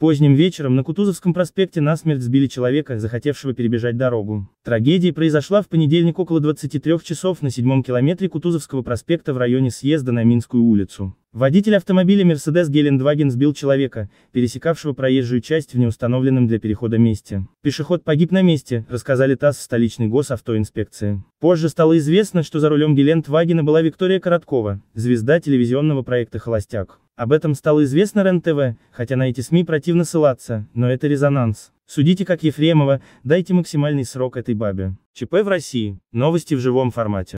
Поздним вечером на Кутузовском проспекте насмерть сбили человека, захотевшего перебежать дорогу. Трагедия произошла в понедельник около 23 часов на седьмом километре Кутузовского проспекта в районе съезда на Минскую улицу. Водитель автомобиля Mercedes Гелендваген сбил человека, пересекавшего проезжую часть в неустановленном для перехода месте. Пешеход погиб на месте, рассказали ТАСС в столичной госавтоинспекции. Позже стало известно, что за рулем Гелендвагена была Виктория Короткова, звезда телевизионного проекта «Холостяк». Об этом стало известно РЕН-ТВ, хотя на эти СМИ противно ссылаться, но это резонанс. Судите как Ефремова, дайте максимальный срок этой бабе. ЧП в России. Новости в живом формате.